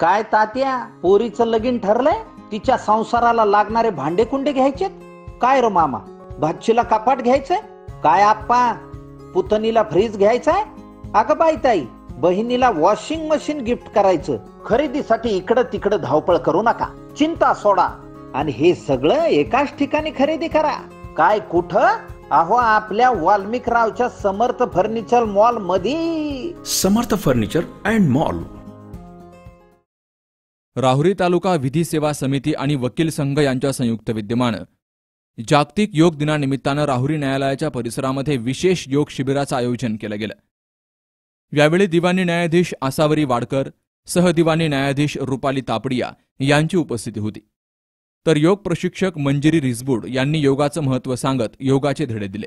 काय तात्या पोरीचं लगीन ठरलंय तिच्या संसाराला लागणारे भांडे कुंडे घ्यायचे काय रो मामा भाच्छीला कपाट घ्यायचंय काय आप्पा पुतणीला फ्रीज घ्यायचाय अगं बाई ताई बहिणीला वॉशिंग मशीन गिफ्ट करायचं खरेदीसाठी इकडं तिकडं धावपळ करू नका चिंता सोडा आणि हे सगळं एकाच ठिकाणी खरेदी करा काय कुठं अहो आपल्या वाल्मिक रावच्या समर्थ फर्निचर मॉल मध्ये Samarth furniture and mall Rahuri taluka विधी सेवा समिती आणि वकील संघ यांच्या संयुक्त विद्यमान जागतिक योग दिनानिमित्तानं राहुरी न्यायालयाच्या परिसरामध्ये विशेष योग शिबिराचं आयोजन केलं गेलं यावेळी दिवाणी न्यायाधीश आसावरी वाडकर सहदिवाणी न्यायाधीश रुपाली तापडिया यांची उपस्थिती होती तर योग प्रशिक्षक मंजिरी रिजबुड यांनी योगाचं महत्त्व सांगत योगाचे धडे दिले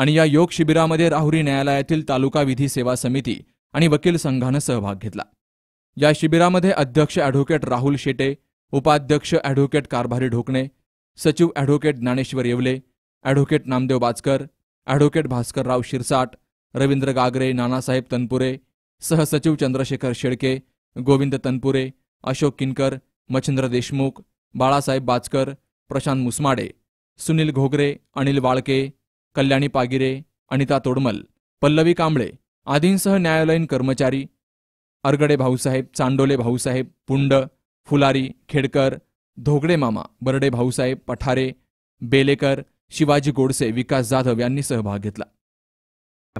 आणि या योग शिबिरामध्ये राहुरी न्यायालयातील तालुका विधी सेवा समिती आणि वकील संघानं सहभाग घेतला या शिबिरामध्ये अध्यक्ष ॲडव्होकेट राहुल शेटे उपाध्यक्ष ॲडव्होकेट कारभारी ढोकणे सचिव advocate Dnyaneshwar Yewale advocate Namdev Bajkar advocate Bhaskarrao Shirsat Ravindra Gagare Nanasaheb Tanpure सहसचिव चंद्रशेखर शेळके गोविंद तनपुरे अशोक किनकर मच्छिंद्र देशमुख बाळासाहेब बाचकर प्रशांत मुसमाडे सुनील घोगरे अनिल वाळके कल्याणी पागिरे अनिता तोडमल पल्लवी कांबळे आदींसह न्यायालयीन कर्मचारी अरगडे भाऊसाहेब चांडोले भाऊसाहेब पुंड फुलारी खेडकर धोगडे मामा बरडे भाऊसाहेब पठारे बेलेकर शिवाजी गोडसे विकास जाधव यांनी सहभाग घेतला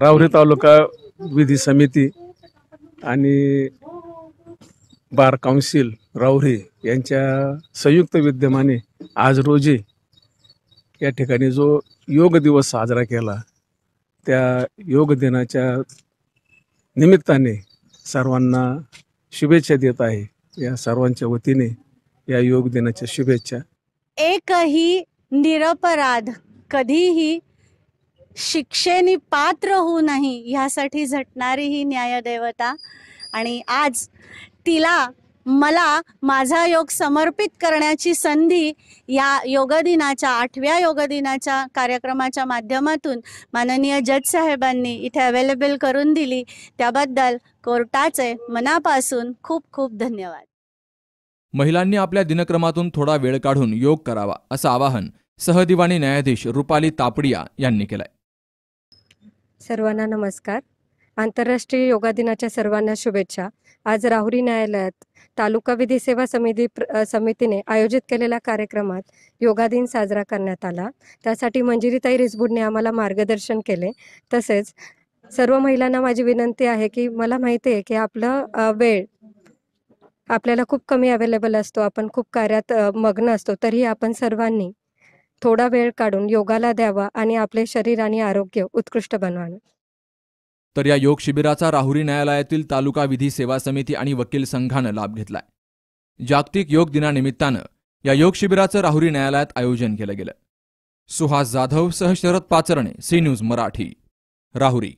राहुरी तालुका विधी समिती आणि बार काउन्सिल राहुरी यांच्या संयुक्त विद्यमाने आज रोजी या ठिकाणी जो योग दिवस साजरा केला त्या योग दिनाच्या निमित्ताने सर्वांना शुभेच्छा देत आहे या सर्वांच्या वतीने या योग दिनाच्या शुभेच्छा एकही निरपराध कधीही शिक्षेने पात्र होऊ नाही ह्यासाठी झटणारी ही न्यायदेवता आणि आज तिला मला माझा योग समर्पित करण्याची संधी या योगदिनाच्या आठव्या योगदिनाच्या कार्यक्रमाच्या माध्यमातून माननीय जज साहेबांनी इथे अवेलेबल करून दिली त्याबद्दल कोर्टाचे मनापासून खूप खूप धन्यवाद महिलांनी आपल्या दिनक्रमातून थोडा वेळ काढून योग करावा असं आवाहन सहदिवाणी न्यायाधीश रुपाली तापडिया यांनी केलंय सर्वांना नमस्कार आंतरराष्ट्रीय योगा दिनाच्या सर्वांना शुभेच्छा आज राहुरी न्यायालयात तालुका विधी सेवा समिती समितीने आयोजित केलेल्या कार्यक्रमात योगा दिन साजरा करण्यात आला त्यासाठी मंजिरीताई रिसबुडने आम्हाला मार्गदर्शन केले तसेच सर्व महिलांना माझी विनंती आहे की मला माहिती आहे की आपलं वेळ आपल्याला खूप कमी अवेलेबल असतो आपण खूप कार्यात मग्न असतो तरीही आपण सर्वांनी थोडा वेळ काढून योगाला द्यावा आणि आपले शरीर आणि आरोग्य उत्कृष्ट बनवावे तर या योग शिबिराचा राहुरी न्यायालयातील तालुका विधी सेवा समिती आणि वकील संघानं लाभ घेतलाय जागतिक योग दिनानिमित्तानं या योग शिबिराचं राहुरी न्यायालयात आयोजन केलं गेलं सुहास जाधव सह शरद पाचरणे सी न्यूज मराठी राहुरी